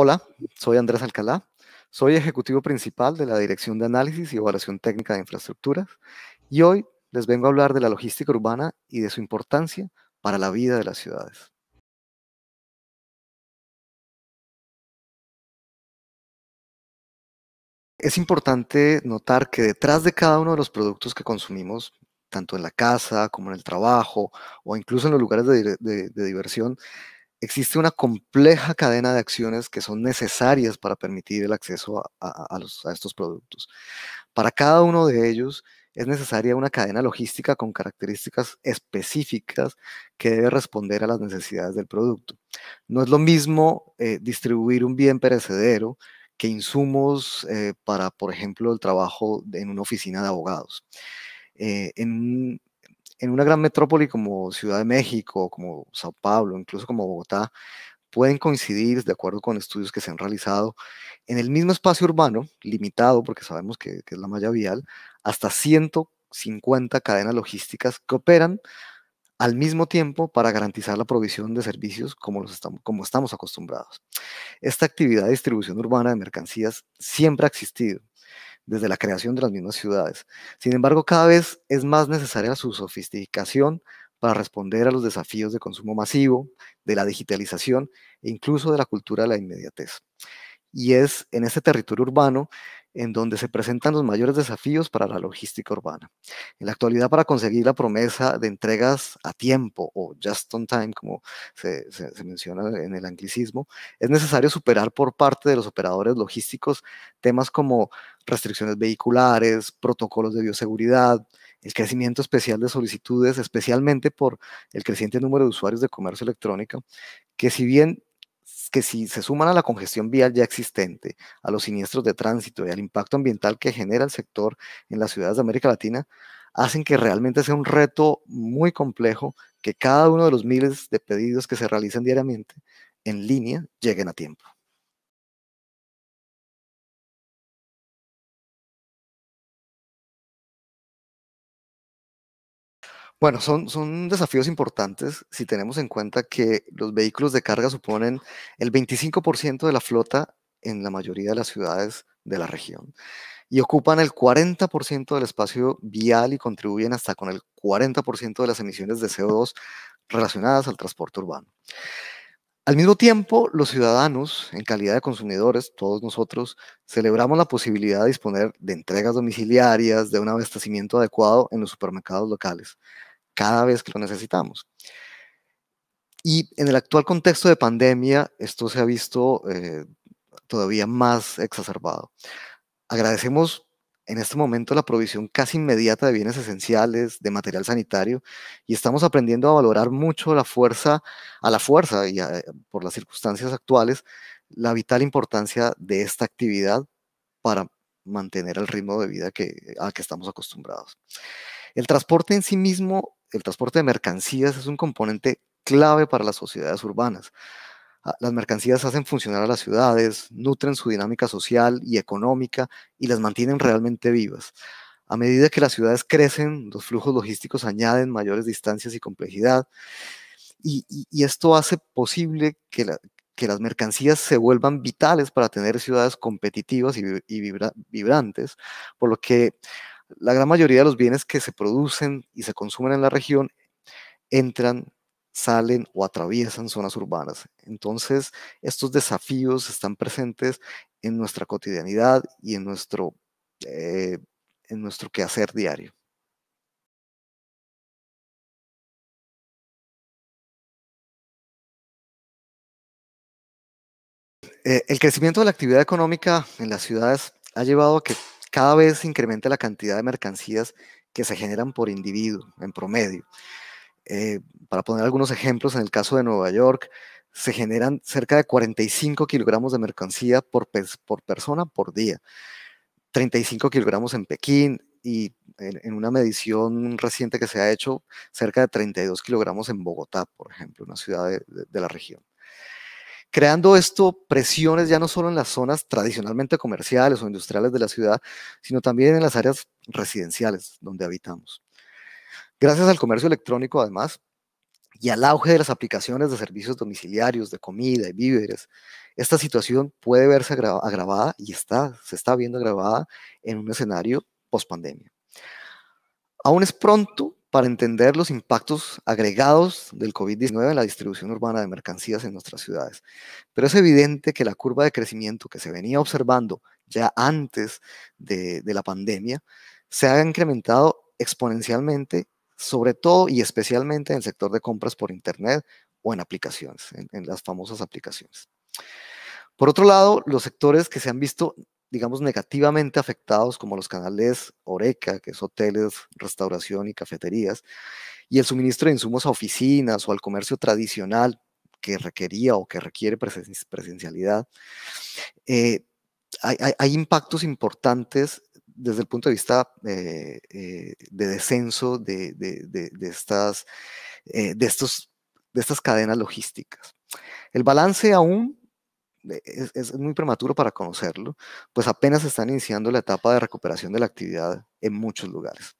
Hola, soy Andrés Alcalá, soy ejecutivo principal de la Dirección de Análisis y Evaluación Técnica de Infraestructuras y hoy les vengo a hablar de la logística urbana y de su importancia para la vida de las ciudades. Es importante notar que detrás de cada uno de los productos que consumimos, tanto en la casa como en el trabajo o incluso en los lugares de, de diversión, existe una compleja cadena de acciones que son necesarias para permitir el acceso a, estos productos. Para cada uno de ellos es necesaria una cadena logística con características específicas que debe responder a las necesidades del producto. No es lo mismo eh, distribuir un bien perecedero que insumos eh, para, por ejemplo, el trabajo en una oficina de abogados. Eh, en, en una gran metrópoli como Ciudad de México, como Sao Paulo, incluso como Bogotá, pueden coincidir, de acuerdo con estudios que se han realizado, en el mismo espacio urbano, limitado, porque sabemos que, es la malla vial, hasta 150 cadenas logísticas que operan al mismo tiempo para garantizar la provisión de servicios como, los como estamos acostumbrados. Esta actividad de distribución urbana de mercancías siempre ha existido desde la creación de las mismas ciudades. Sin embargo, cada vez es más necesaria su sofisticación para responder a los desafíos de consumo masivo, de la digitalización e incluso de la cultura de la inmediatez. Y es en este territorio urbano en donde se presentan los mayores desafíos para la logística urbana. En la actualidad, para conseguir la promesa de entregas a tiempo o just on time, como se, menciona en el anglicismo, es necesario superar por parte de los operadores logísticos temas como restricciones vehiculares, protocolos de bioseguridad, el crecimiento especial de solicitudes, especialmente por el creciente número de usuarios de comercio electrónico, que si bien que si se suman a la congestión vial ya existente, a los siniestros de tránsito y al impacto ambiental que genera el sector en las ciudades de América Latina, hacen que realmente sea un reto muy complejo que cada uno de los miles de pedidos que se realizan diariamente en línea lleguen a tiempo. Bueno, son, son desafíos importantes si tenemos en cuenta que los vehículos de carga suponen el 25% de la flota en la mayoría de las ciudades de la región y ocupan el 40% del espacio vial y contribuyen hasta con el 40% de las emisiones de CO2 relacionadas al transporte urbano. Al mismo tiempo, los ciudadanos, en calidad de consumidores, todos nosotros, celebramos la posibilidad de disponer de entregas domiciliarias, de un abastecimiento adecuado en los supermercados locales cada vez que lo necesitamos. Y en el actual contexto de pandemia, esto se ha visto eh, todavía más exacerbado. Agradecemos en este momento la provisión casi inmediata de bienes esenciales, de material sanitario, y estamos aprendiendo a valorar mucho la fuerza, a la fuerza y eh, por las circunstancias actuales, la vital importancia de esta actividad para mantener el ritmo de vida que, al que estamos acostumbrados. El transporte en sí mismo el transporte de mercancías es un componente clave para las sociedades urbanas. Ah, las mercancías hacen funcionar a las ciudades, nutren su dinámica social y económica y las mantienen realmente vivas. A medida que las ciudades crecen, los flujos logísticos añaden mayores distancias y complejidad y, esto hace posible que, las mercancías se vuelvan vitales para tener ciudades competitivas y, vibrantes, por lo que la gran mayoría de los bienes que se producen y se consumen en la región entran, salen o atraviesan zonas urbanas. Entonces, estos desafíos están presentes en nuestra cotidianidad y en nuestro, eh, en nuestro quehacer diario. Eh, el crecimiento de la actividad económica en las ciudades ha llevado a que cada vez se incrementa la cantidad de mercancías que se generan por individuo, en promedio. Eh, para poner algunos ejemplos, en el caso de Nueva York, se generan cerca de 45 kilogramos de mercancía por, persona por día, 35 kilogramos en Pekín y en, una medición reciente que se ha hecho, cerca de 32 kilogramos en Bogotá, por ejemplo, una ciudad de la región creando esto presiones ya no solo en las zonas tradicionalmente comerciales o industriales de la ciudad, sino también en las áreas residenciales donde habitamos. Gracias al comercio electrónico, además, y al auge de las aplicaciones de servicios domiciliarios, de comida y víveres, esta situación puede verse agravada y está, se está viendo agravada en un escenario post pandemia. Aún es pronto para entender los impactos agregados del COVID-19 en la distribución urbana de mercancías en nuestras ciudades. Pero es evidente que la curva de crecimiento que se venía observando ya antes de, la pandemia se ha incrementado exponencialmente, sobre todo y especialmente en el sector de compras por Internet o en aplicaciones, en las famosas aplicaciones. Por otro lado, los sectores que se han visto digamos, negativamente afectados como los canales Oreca, que es hoteles, restauración y cafeterías, y el suministro de insumos a oficinas o al comercio tradicional que requería o que requiere presencialidad. Eh, hay, impactos importantes desde el punto de vista eh, eh, de descenso estas, de, estos, de estas cadenas logísticas. El balance aún eh, es, muy prematuro para conocerlo, pues apenas están iniciando la etapa de recuperación de la actividad en muchos lugares.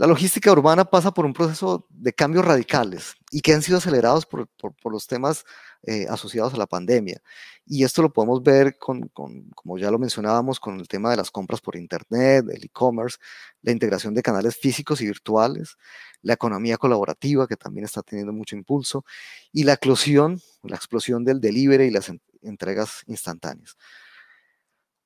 La logística urbana pasa por un proceso de cambios radicales y que han sido acelerados por, los temas eh, asociados a la pandemia. Y esto lo podemos ver con, como ya lo mencionábamos, con el tema de las compras por Internet, el e-commerce, la integración de canales físicos y virtuales, la economía colaborativa, que también está teniendo mucho impulso, y la eclosión, la explosión del delivery y las entregas instantáneas.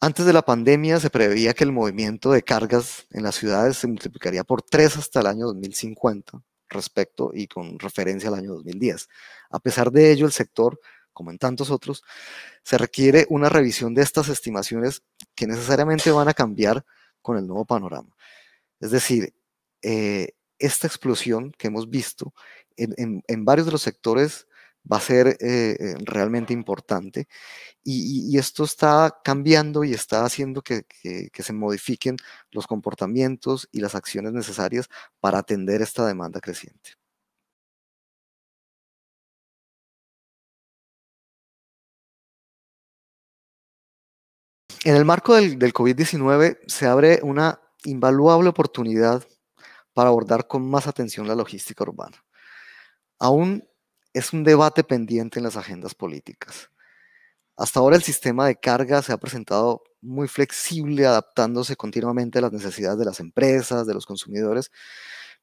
Antes de la pandemia se preveía que el movimiento de cargas en las ciudades se multiplicaría por tres hasta el año 2050 respecto y con referencia al año 2010. A pesar de ello, el sector, como en tantos otros, se requiere una revisión de estas estimaciones que necesariamente van a cambiar con el nuevo panorama. Es decir, eh, esta explosión que hemos visto en, en varios de los sectores va a ser eh, eh, realmente importante. Y, esto está cambiando y está haciendo que, se modifiquen los comportamientos y las acciones necesarias para atender esta demanda creciente. En el marco del, del COVID-19 se abre una invaluable oportunidad para abordar con más atención la logística urbana. Aún es un debate pendiente en las agendas políticas. Hasta ahora el sistema de carga se ha presentado muy flexible, adaptándose continuamente a las necesidades de las empresas, de los consumidores,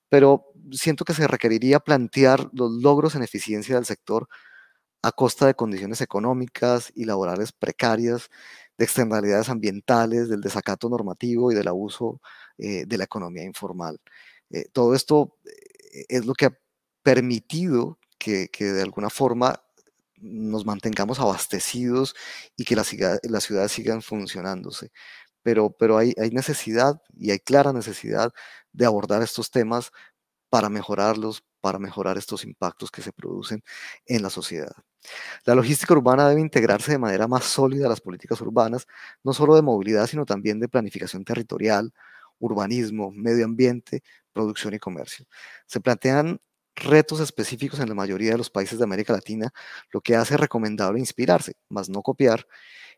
pero siento que se requeriría plantear los logros en eficiencia del sector a costa de condiciones económicas y laborales precarias, de externalidades ambientales, del desacato normativo y del abuso eh, de la economía informal. Eh, todo esto eh, es lo que ha permitido que, de alguna forma nos mantengamos abastecidos y que las, ciudades sigan funcionándose. Pero, pero hay, hay, necesidad y hay clara necesidad de abordar estos temas para mejorarlos, para mejorar estos impactos que se producen en la sociedad. La logística urbana debe integrarse de manera más sólida a las políticas urbanas, no solo de movilidad, sino también de planificación territorial, urbanismo, medio ambiente, producción y comercio. Se plantean retos específicos en la mayoría de los países de América Latina, lo que hace recomendable inspirarse, más no copiar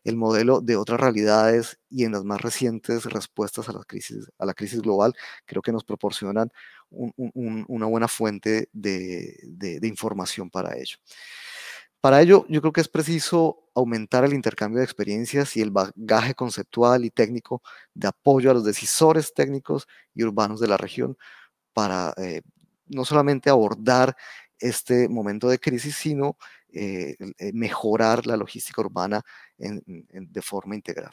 el modelo de otras realidades y en las más recientes respuestas a, crisis, a la crisis global, creo que nos proporcionan una buena fuente de, información para ello. Para ello, yo creo que es preciso aumentar el intercambio de experiencias y el bagaje conceptual y técnico de apoyo a los decisores técnicos y urbanos de la región para eh, no solamente abordar este momento de crisis, sino eh, eh, mejorar la logística urbana de forma integral.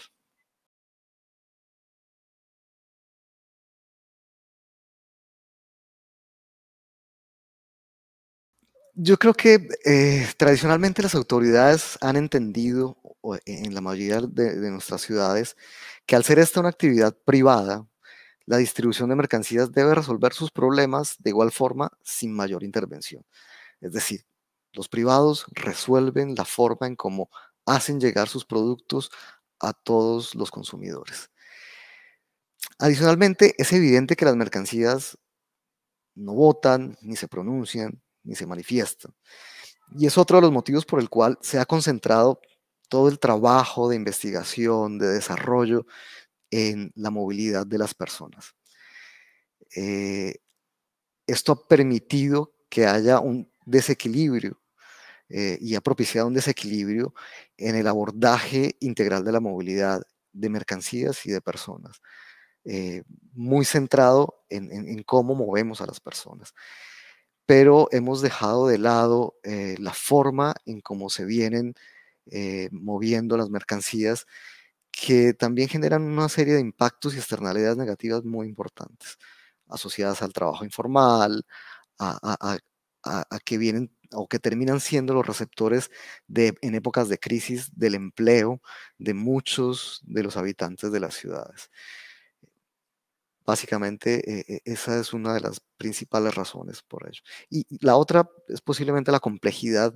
Yo creo que eh, tradicionalmente las autoridades han entendido en la mayoría de, nuestras ciudades que al ser esta una actividad privada, la distribución de mercancías debe resolver sus problemas de igual forma sin mayor intervención. Es decir, los privados resuelven la forma en cómo hacen llegar sus productos a todos los consumidores. Adicionalmente, es evidente que las mercancías no votan, ni se pronuncian, ni se manifiestan. Y es otro de los motivos por el cual se ha concentrado todo el trabajo de investigación, de desarrollo en la movilidad de las personas. Eh, esto ha permitido que haya un desequilibrio eh, y ha propiciado un desequilibrio en el abordaje integral de la movilidad de mercancías y de personas, eh, muy centrado en, cómo movemos a las personas. Pero hemos dejado de lado la forma en cómo se vienen moviendo las mercancías que también generan una serie de impactos y externalidades negativas muy importantes, asociadas al trabajo informal, a, que vienen o que terminan siendo los receptores en épocas de crisis del empleo de muchos de los habitantes de las ciudades. Básicamente, eh, eh, esa es una de las principales razones por ello. Y la otra es posiblemente la complejidad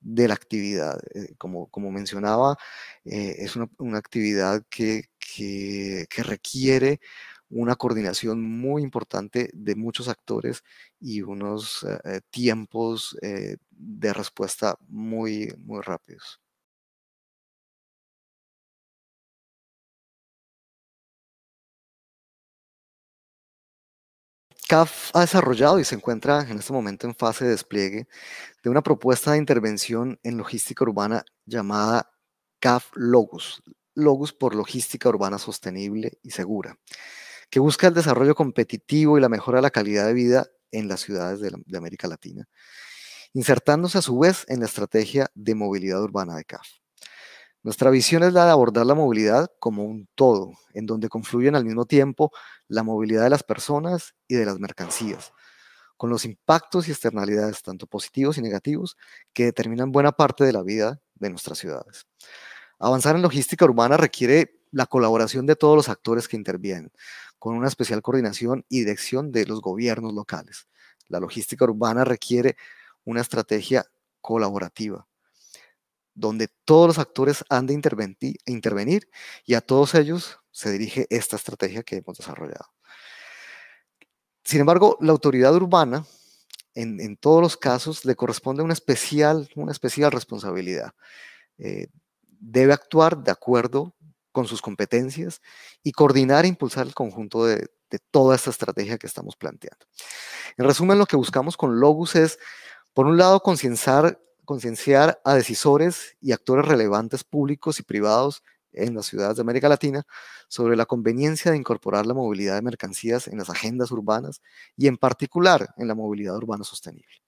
de la actividad. Eh, como, mencionaba, eh, es una, actividad que, que, requiere una coordinación muy importante de muchos actores y unos eh, tiempos de respuesta muy, muy rápidos. CAF ha desarrollado y se encuentra en este momento en fase de despliegue de una propuesta de intervención en logística urbana llamada CAF Logus, Logus por Logística Urbana Sostenible y Segura, que busca el desarrollo competitivo y la mejora de la calidad de vida en las ciudades de, América Latina, insertándose a su vez en la estrategia de movilidad urbana de CAF. Nuestra visión es la de abordar la movilidad como un todo, en donde confluyen al mismo tiempo la movilidad de las personas y de las mercancías, con los impactos y externalidades tanto positivos y negativos que determinan buena parte de la vida de nuestras ciudades. Avanzar en logística urbana requiere la colaboración de todos los actores que intervienen, con una especial coordinación y dirección de los gobiernos locales. La logística urbana requiere una estrategia colaborativa, donde todos los actores han de intervenir y a todos ellos se dirige esta estrategia que hemos desarrollado. Sin embargo, la autoridad urbana, en, todos los casos, le corresponde una especial, una especial responsabilidad. Eh, debe actuar de acuerdo con sus competencias y coordinar e impulsar el conjunto de, de toda esta estrategia que estamos planteando. En resumen, lo que buscamos con Logus es, por un lado, concienciar concienciar a decisores y actores relevantes públicos y privados en las ciudades de América Latina sobre la conveniencia de incorporar la movilidad de mercancías en las agendas urbanas y en particular en la movilidad urbana sostenible.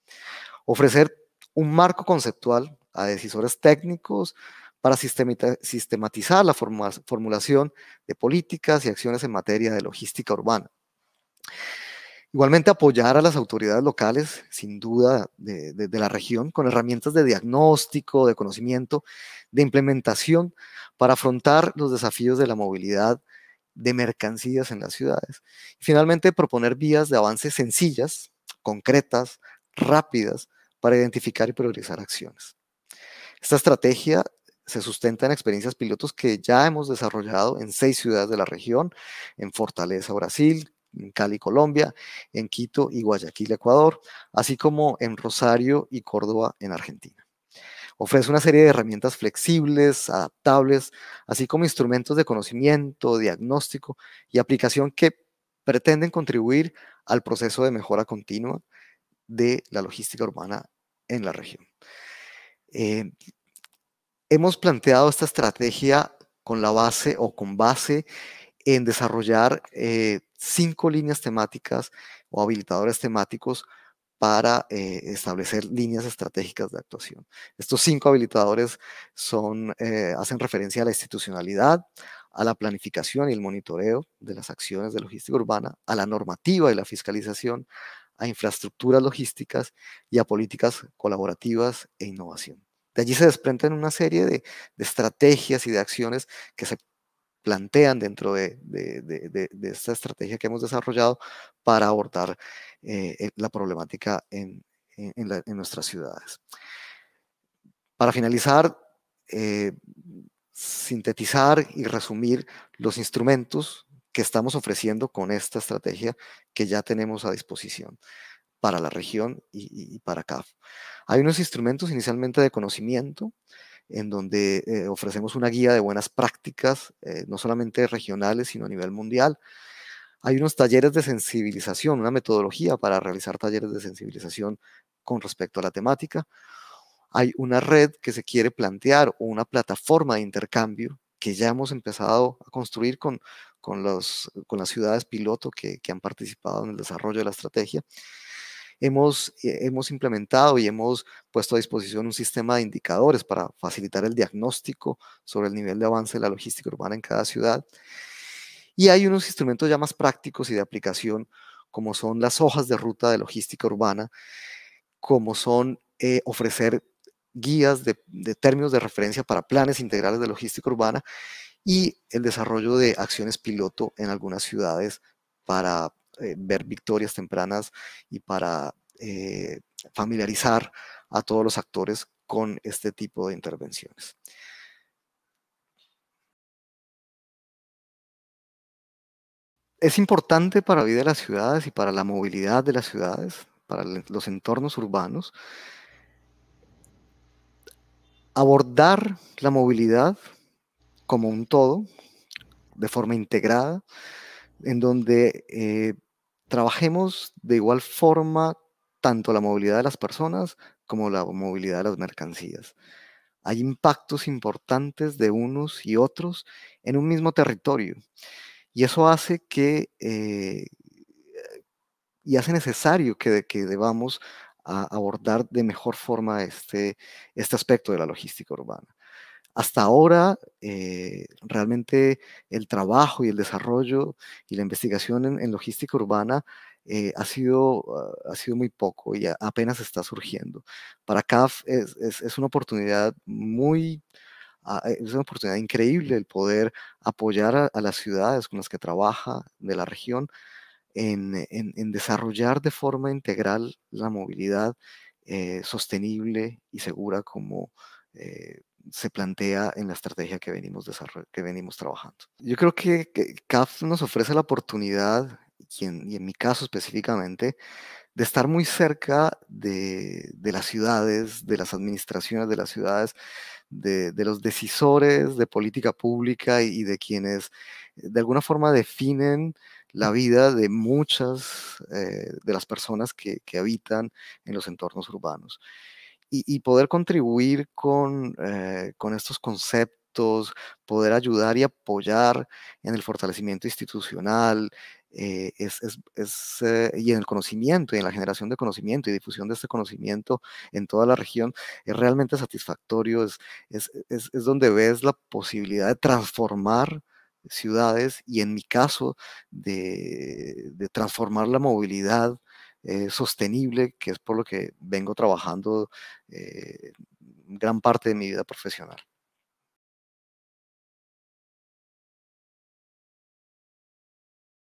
Ofrecer un marco conceptual a decisores técnicos para sistematizar la formulación de políticas y acciones en materia de logística urbana. Igualmente apoyar a las autoridades locales, sin duda, de, la región, con herramientas de diagnóstico, de conocimiento, de implementación, para afrontar los desafíos de la movilidad de mercancías en las ciudades. Y finalmente, proponer vías de avance sencillas, concretas, rápidas, para identificar y priorizar acciones. Esta estrategia se sustenta en experiencias pilotos que ya hemos desarrollado en seis ciudades de la región, en Fortaleza, Brasil, en Cali, Colombia, en Quito y Guayaquil, Ecuador, así como en Rosario y Córdoba, en Argentina. Ofrece una serie de herramientas flexibles, adaptables, así como instrumentos de conocimiento, diagnóstico y aplicación que pretenden contribuir al proceso de mejora continua de la logística urbana en la región. Eh, hemos planteado esta estrategia con la base o con base en desarrollar eh, cinco líneas temáticas o habilitadores temáticos para eh, establecer líneas estratégicas de actuación. Estos cinco habilitadores son, eh, hacen referencia a la institucionalidad, a la planificación y el monitoreo de las acciones de logística urbana, a la normativa y la fiscalización, a infraestructuras logísticas y a políticas colaborativas e innovación. De allí se desprenden una serie de estrategias y de acciones que se plantean dentro de, esta estrategia que hemos desarrollado para abordar eh, eh, la problemática en, nuestras ciudades. Para finalizar, eh, sintetizar y resumir los instrumentos que estamos ofreciendo con esta estrategia que ya tenemos a disposición para la región y para CAF. Hay unos instrumentos inicialmente de conocimiento, en donde eh, ofrecemos una guía de buenas prácticas, eh, no solamente regionales, sino a nivel mundial. Hay unos talleres de sensibilización, una metodología para realizar talleres de sensibilización con respecto a la temática. Hay una red que se quiere plantear o una plataforma de intercambio que ya hemos empezado a construir con, los, con las ciudades piloto que han participado en el desarrollo de la estrategia. Eh, hemos, implementado y hemos puesto a disposición un sistema de indicadores para facilitar el diagnóstico sobre el nivel de avance de la logística urbana en cada ciudad. Y hay unos instrumentos ya más prácticos y de aplicación, como son las hojas de ruta de logística urbana, como son eh, ofrecer guías de, de, términos de referencia para planes integrales de logística urbana y el desarrollo de acciones piloto en algunas ciudades para eh, ver victorias tempranas y para eh, familiarizar a todos los actores con este tipo de intervenciones. Es importante para la vida de las ciudades y para la movilidad de las ciudades, para los entornos urbanos, abordar la movilidad como un todo, de forma integrada, en donde eh, trabajemos de igual forma tanto la movilidad de las personas como la movilidad de las mercancías. Hay impactos importantes de unos y otros en un mismo territorio y eso hace que eh, y hace necesario que, debamos abordar de mejor forma este, este aspecto de la logística urbana. Hasta ahora, eh, realmente el trabajo y el desarrollo y la investigación en, logística urbana eh, ha, sido, ah, ha sido muy poco y apenas está surgiendo. Para CAF es, una oportunidad muy, ah, eh, es una oportunidad increíble el poder apoyar a, las ciudades con las que trabaja de la región en, desarrollar de forma integral la movilidad sostenible y segura como eh, se plantea en la estrategia que venimos, que venimos trabajando. Yo creo que, CAF nos ofrece la oportunidad, y en, mi caso específicamente, de estar muy cerca de, las ciudades, de las administraciones de las ciudades, de, los decisores de política pública y de quienes eh, de alguna forma definen la vida de muchas eh, de las personas que habitan en los entornos urbanos y, poder contribuir eh, con, estos conceptos, poder ayudar y apoyar en el fortalecimiento institucional, eh, eh, y en el conocimiento y en la generación de conocimiento y difusión de este conocimiento en toda la región es realmente satisfactorio, es, es, donde ves la posibilidad de transformar ciudades y en mi caso de, de transformar la movilidad eh, sostenible, que es por lo que vengo trabajando eh, gran parte de mi vida profesional.